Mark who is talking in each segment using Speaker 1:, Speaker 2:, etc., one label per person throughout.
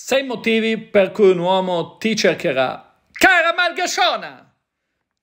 Speaker 1: Sei motivi per cui un uomo ti cercherà. Cara Malgasciona!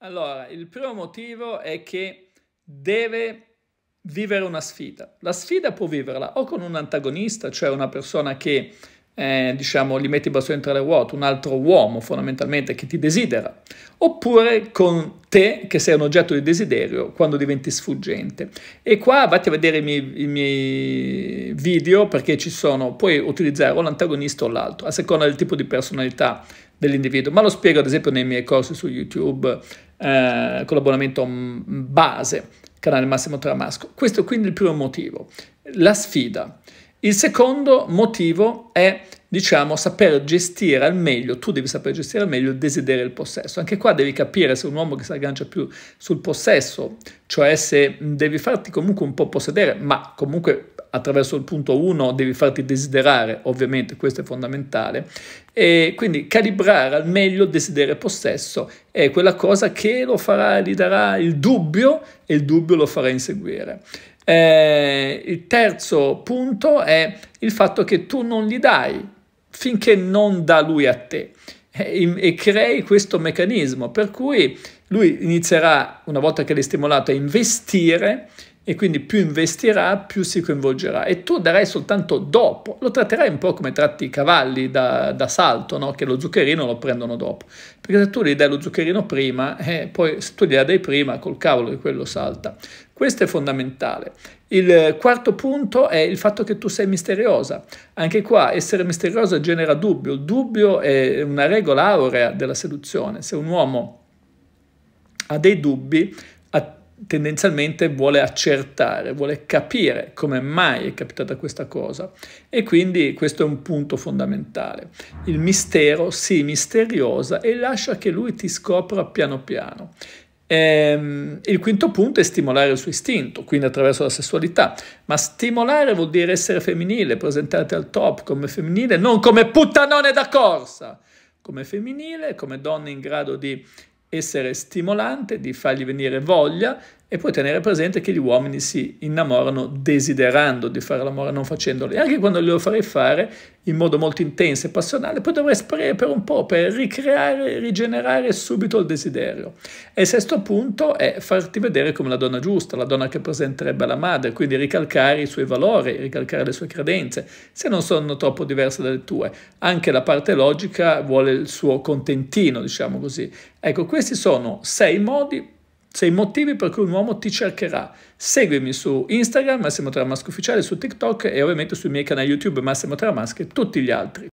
Speaker 1: Allora, il primo motivo è che deve vivere una sfida. La sfida può viverla o con un antagonista, cioè una persona che eh, diciamo, gli metti il bastone tra le ruote, un altro uomo fondamentalmente che ti desidera, oppure con te che sei un oggetto di desiderio quando diventi sfuggente. E qua vatti a vedere i miei, i miei video perché ci sono, puoi utilizzare o l'antagonista o l'altro, a seconda del tipo di personalità dell'individuo, ma lo spiego ad esempio nei miei corsi su YouTube eh, con l'abbonamento mm, base, canale Massimo Tramasco. Questo quindi è il primo motivo, la sfida. Il secondo motivo è, diciamo, saper gestire al meglio, tu devi saper gestire al meglio il desiderio e il possesso. Anche qua devi capire se un uomo che si aggancia più sul possesso, cioè se devi farti comunque un po' possedere, ma comunque attraverso il punto 1 devi farti desiderare, ovviamente questo è fondamentale, e quindi calibrare al meglio desiderio e possesso è quella cosa che lo farà, gli darà il dubbio e il dubbio lo farà inseguire. Eh, il terzo punto è il fatto che tu non gli dai finché non dà lui a te e, e crei questo meccanismo per cui lui inizierà, una volta che l'hai stimolato, a investire e quindi più investirà, più si coinvolgerà e tu darai soltanto dopo, lo tratterai un po' come tratti i cavalli da, da salto, no? che lo zuccherino lo prendono dopo, perché se tu gli dai lo zuccherino prima, eh, poi se tu gli dai prima, col cavolo di quello salta. Questo è fondamentale. Il quarto punto è il fatto che tu sei misteriosa. Anche qua essere misteriosa genera dubbio. Il dubbio è una regola aurea della seduzione. Se un uomo ha dei dubbi, tendenzialmente vuole accertare, vuole capire come mai è capitata questa cosa e quindi questo è un punto fondamentale. Il mistero si sì, misteriosa e lascia che lui ti scopra piano piano. Ehm, il quinto punto è stimolare il suo istinto, quindi attraverso la sessualità, ma stimolare vuol dire essere femminile, presentarti al top come femminile, non come puttanone da corsa, come femminile, come donna in grado di essere stimolante, di fargli venire voglia e poi tenere presente che gli uomini si innamorano desiderando di fare l'amore, non facendolo. E anche quando glielo farei fare in modo molto intenso e passionale, poi dovrei sparire per un po' per ricreare, rigenerare subito il desiderio. E il sesto punto è farti vedere come la donna giusta, la donna che presenterebbe la madre, quindi ricalcare i suoi valori, ricalcare le sue credenze, se non sono troppo diverse dalle tue. Anche la parte logica vuole il suo contentino, diciamo così. Ecco, questi sono sei modi sei motivi per cui un uomo ti cercherà. Seguimi su Instagram, Massimo Tramasco Ufficiale, su TikTok e ovviamente sui miei canali YouTube Massimo Tramasco e tutti gli altri.